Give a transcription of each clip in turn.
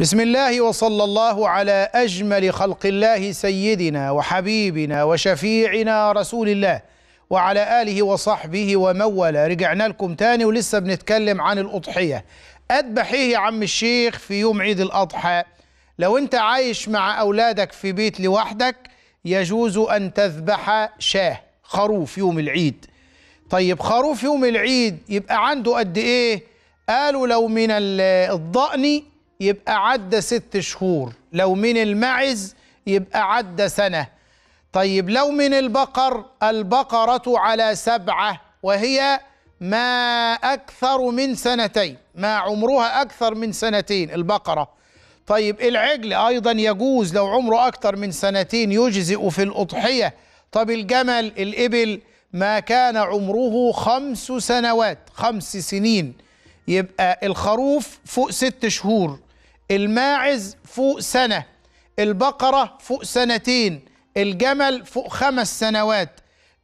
بسم الله وصلى الله على أجمل خلق الله سيدنا وحبيبنا وشفيعنا رسول الله وعلى آله وصحبه ومن رجعنا لكم تاني ولسه بنتكلم عن الأضحية أذبح إيه يا عم الشيخ في يوم عيد الأضحى لو أنت عايش مع أولادك في بيت لوحدك يجوز أن تذبح شاه خروف يوم العيد طيب خروف يوم العيد يبقى عنده قد إيه قالوا لو من الضأن يبقى عدى ست شهور لو من المعز يبقى عدى سنة طيب لو من البقر البقرة على سبعة وهي ما أكثر من سنتين ما عمرها أكثر من سنتين البقرة طيب العجل أيضا يجوز لو عمره أكثر من سنتين يجزئ في الأضحية طب الجمل الإبل ما كان عمره خمس سنوات خمس سنين يبقى الخروف فوق ست شهور الماعز فوق سنة البقرة فوق سنتين الجمل فوق خمس سنوات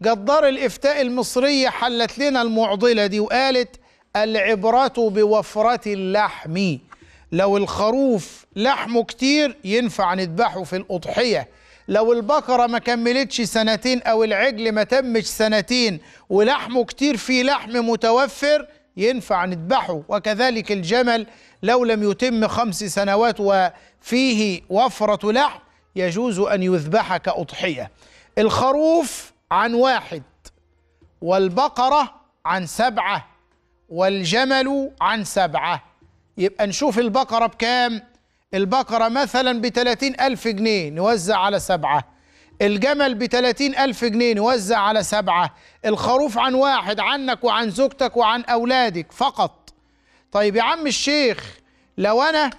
جدار الإفتاء المصرية حلت لنا المعضلة دي وقالت العبرة بوفرة اللحم لو الخروف لحمه كتير ينفع نذبحه في الأضحية لو البقرة ما كملتش سنتين أو العجل ما تمش سنتين ولحمه كتير في لحم متوفر ينفع نذبحه وكذلك الجمل لو لم يتم خمس سنوات وفيه وفرة لحم يجوز أن يذبح كأضحية الخروف عن واحد والبقرة عن سبعة والجمل عن سبعة يبقى نشوف البقرة بكام البقرة مثلا بثلاثين ألف جنيه نوزع على سبعة الجمل بتلاتين ألف جنيه نوزع على سبعة الخروف عن واحد عنك وعن زوجتك وعن أولادك فقط طيب يا عم الشيخ لو أنا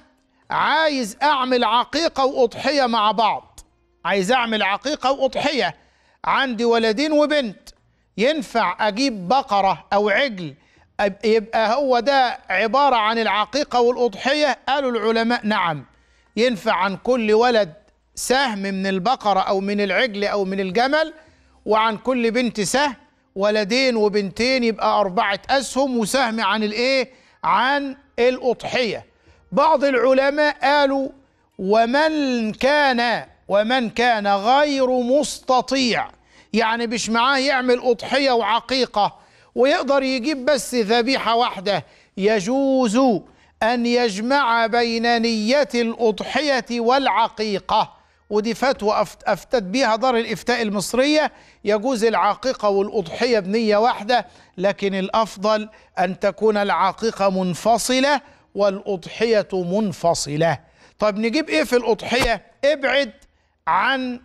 عايز أعمل عقيقة وأضحية مع بعض عايز أعمل عقيقة وأضحية عندي ولدين وبنت ينفع أجيب بقرة أو عجل يبقى هو ده عبارة عن العقيقة والأضحية قالوا العلماء نعم ينفع عن كل ولد سهم من البقرة أو من العجل أو من الجمل وعن كل بنت سهم ولدين وبنتين يبقى أربعة أسهم وسهم عن الإيه؟ عن الأضحية بعض العلماء قالوا ومن كان ومن كان غير مستطيع يعني مش معاه يعمل أضحية وعقيقة ويقدر يجيب بس ذبيحة واحدة يجوز أن يجمع بين نية الأضحية والعقيقة ودي فتوى أفتت بها دار الإفتاء المصرية يجوز العقيقة والأضحية بنية واحدة لكن الأفضل أن تكون العقيقة منفصلة والأضحية منفصلة طب نجيب إيه في الأضحية ابعد عن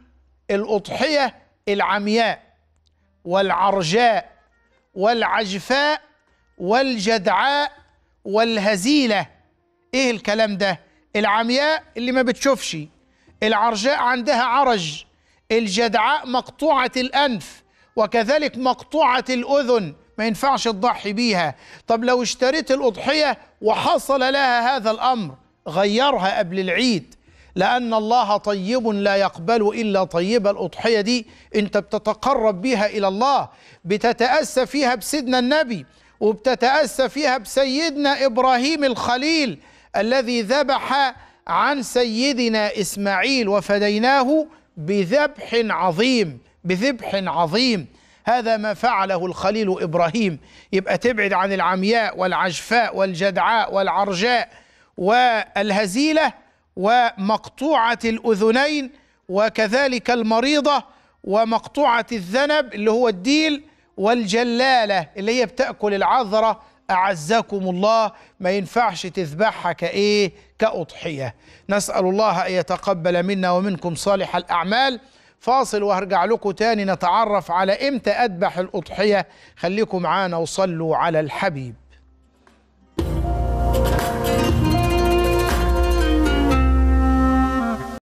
الأضحية العمياء والعرجاء والعجفاء والجدعاء والهزيلة إيه الكلام ده العمياء اللي ما بتشوفش العرجاء عندها عرج الجدعاء مقطوعة الأنف وكذلك مقطوعة الأذن ما ينفعش تضحي بيها طب لو اشتريت الأضحية وحصل لها هذا الأمر غيرها قبل العيد لأن الله طيب لا يقبل إلا طيبة الأضحية دي أنت بتتقرب بيها إلى الله بتتأسى فيها بسيدنا النبي وبتتأسى فيها بسيدنا إبراهيم الخليل الذي ذبح عن سيدنا إسماعيل وفديناه بذبح عظيم بذبح عظيم هذا ما فعله الخليل إبراهيم يبقى تبعد عن العمياء والعجفاء والجدعاء والعرجاء والهزيلة ومقطوعة الأذنين وكذلك المريضة ومقطوعة الذنب اللي هو الديل والجلالة اللي هي بتأكل العذرة أعزكم الله ما ينفعش تذبحها كإيه كأضحية نسأل الله أن يتقبل منا ومنكم صالح الأعمال فاصل وهرجع لكم تاني نتعرف على إمتى أذبح الأضحية خليكم معانا وصلوا على الحبيب